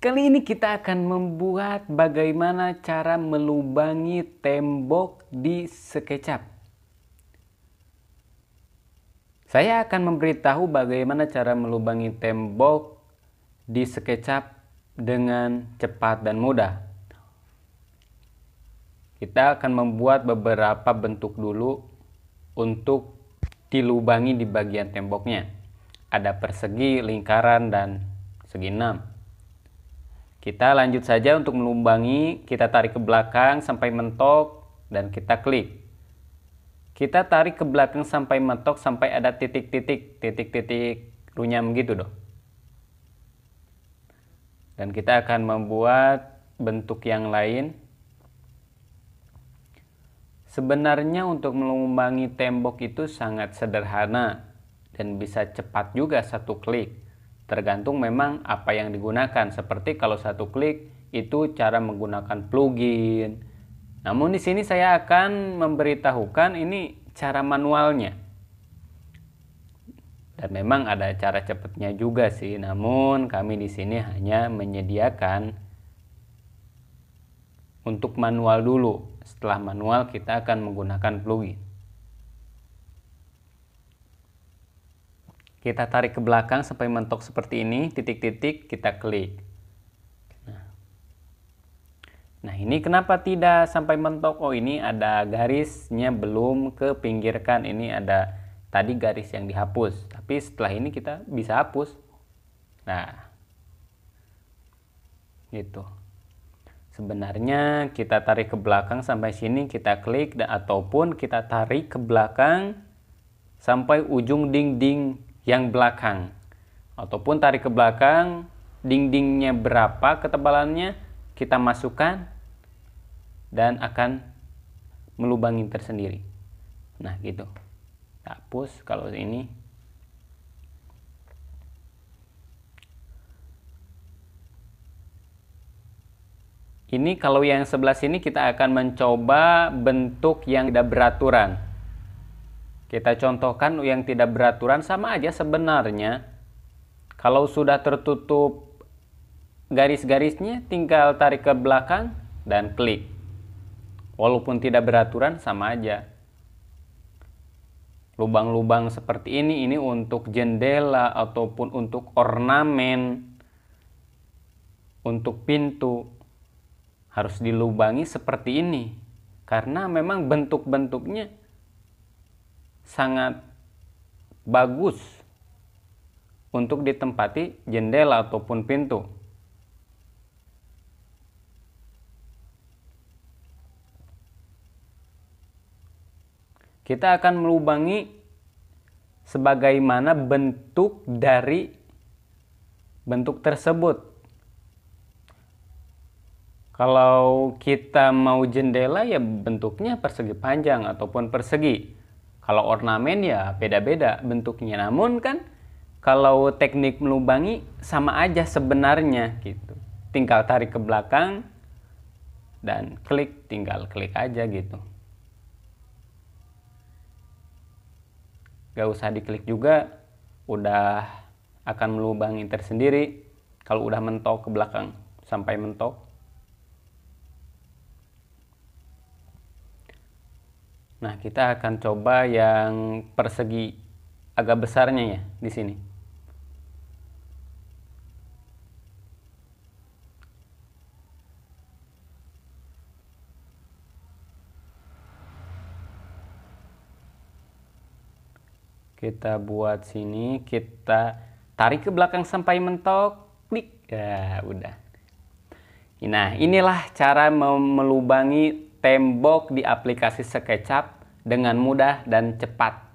Kali ini kita akan membuat bagaimana cara melubangi tembok di sekecap. Saya akan memberitahu bagaimana cara melubangi tembok di sekecap dengan cepat dan mudah. Kita akan membuat beberapa bentuk dulu untuk dilubangi di bagian temboknya. Ada persegi, lingkaran, dan segi enam. Kita lanjut saja untuk melumbangi, kita tarik ke belakang sampai mentok dan kita klik. Kita tarik ke belakang sampai mentok sampai ada titik-titik, titik-titik runyam gitu dong. Dan kita akan membuat bentuk yang lain. Sebenarnya untuk melumbangi tembok itu sangat sederhana dan bisa cepat juga satu klik tergantung memang apa yang digunakan. Seperti kalau satu klik itu cara menggunakan plugin. Namun di sini saya akan memberitahukan ini cara manualnya. Dan memang ada cara cepatnya juga sih, namun kami di sini hanya menyediakan untuk manual dulu. Setelah manual kita akan menggunakan plugin. Kita tarik ke belakang sampai mentok seperti ini, titik-titik kita klik. Nah. nah ini kenapa tidak sampai mentok? Oh, ini ada garisnya belum ke pinggirkan. Ini ada tadi garis yang dihapus, tapi setelah ini kita bisa hapus. Nah, gitu. Sebenarnya kita tarik ke belakang sampai sini kita klik dan ataupun kita tarik ke belakang sampai ujung dinding yang belakang ataupun tarik ke belakang dindingnya berapa ketebalannya kita masukkan dan akan melubangi tersendiri nah gitu hapus kalau ini ini kalau yang sebelah sini kita akan mencoba bentuk yang tidak beraturan kita contohkan yang tidak beraturan sama aja sebenarnya. Kalau sudah tertutup garis-garisnya tinggal tarik ke belakang dan klik. Walaupun tidak beraturan sama aja. Lubang-lubang seperti ini ini untuk jendela ataupun untuk ornamen untuk pintu harus dilubangi seperti ini karena memang bentuk-bentuknya sangat bagus untuk ditempati jendela ataupun pintu. Kita akan melubangi sebagaimana bentuk dari bentuk tersebut. Kalau kita mau jendela ya bentuknya persegi panjang ataupun persegi. Kalau ornamen ya beda-beda bentuknya. Namun kan kalau teknik melubangi sama aja sebenarnya gitu. Tinggal tarik ke belakang dan klik, tinggal klik aja gitu. Gak usah diklik juga, udah akan melubangi tersendiri kalau udah mentok ke belakang sampai mentok Nah, kita akan coba yang persegi agak besarnya ya di sini. Kita buat sini, kita tarik ke belakang sampai mentok, klik. Ya, udah. Nah, inilah cara melubangi tembok di aplikasi SketchUp dengan mudah dan cepat.